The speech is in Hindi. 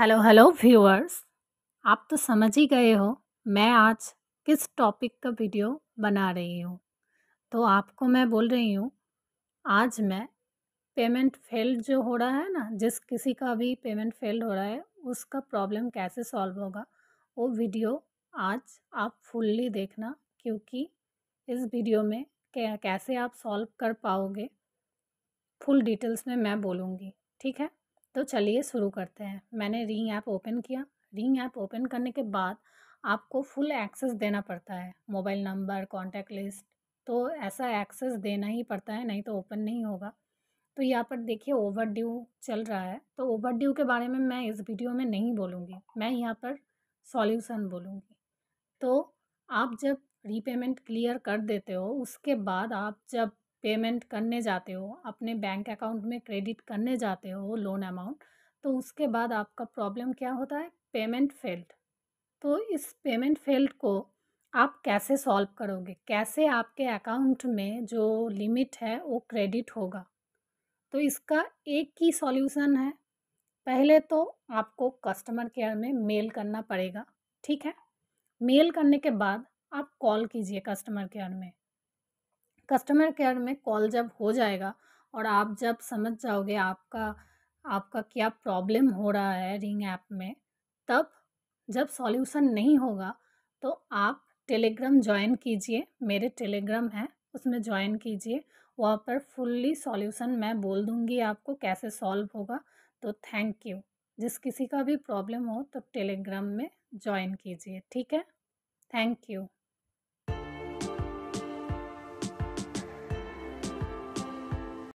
हेलो हेलो व्यूअर्स आप तो समझ ही गए हो मैं आज किस टॉपिक का वीडियो बना रही हूँ तो आपको मैं बोल रही हूँ आज मैं पेमेंट फेल जो हो रहा है ना जिस किसी का भी पेमेंट फेल हो रहा है उसका प्रॉब्लम कैसे सॉल्व होगा वो वीडियो आज आप फुल्ली देखना क्योंकि इस वीडियो में कैसे आप सॉल्व कर पाओगे फुल डिटेल्स में मैं बोलूँगी ठीक है तो चलिए शुरू करते हैं मैंने रिंग ऐप ओपन किया रिंग ऐप ओपन करने के बाद आपको फुल एक्सेस देना पड़ता है मोबाइल नंबर कॉन्टैक्ट लिस्ट तो ऐसा एक्सेस देना ही पड़ता है नहीं तो ओपन नहीं होगा तो यहाँ पर देखिए ओवर ड्यू चल रहा है तो ओवर ड्यू के बारे में मैं इस वीडियो में नहीं बोलूँगी मैं यहाँ पर सॉल्यूशन बोलूँगी तो आप जब रीपेमेंट क्लियर कर देते हो उसके बाद आप जब पेमेंट करने जाते हो अपने बैंक अकाउंट में क्रेडिट करने जाते हो लोन अमाउंट तो उसके बाद आपका प्रॉब्लम क्या होता है पेमेंट फेल्ड तो इस पेमेंट फेल्ड को आप कैसे सॉल्व करोगे कैसे आपके अकाउंट में जो लिमिट है वो क्रेडिट होगा तो इसका एक ही सॉल्यूशन है पहले तो आपको कस्टमर केयर में मेल करना पड़ेगा ठीक है मेल करने के बाद आप कॉल कीजिए कस्टमर केयर में कस्टमर केयर में कॉल जब हो जाएगा और आप जब समझ जाओगे आपका आपका क्या प्रॉब्लम हो रहा है रिंग ऐप में तब जब सॉल्यूशन नहीं होगा तो आप टेलीग्राम ज्वाइन कीजिए मेरे टेलीग्राम है उसमें ज्वाइन कीजिए वहाँ पर फुल्ली सॉल्यूशन मैं बोल दूँगी आपको कैसे सॉल्व होगा तो थैंक यू जिस किसी का भी प्रॉब्लम हो तो टेलीग्राम में ज्वाइन कीजिए ठीक है थैंक यू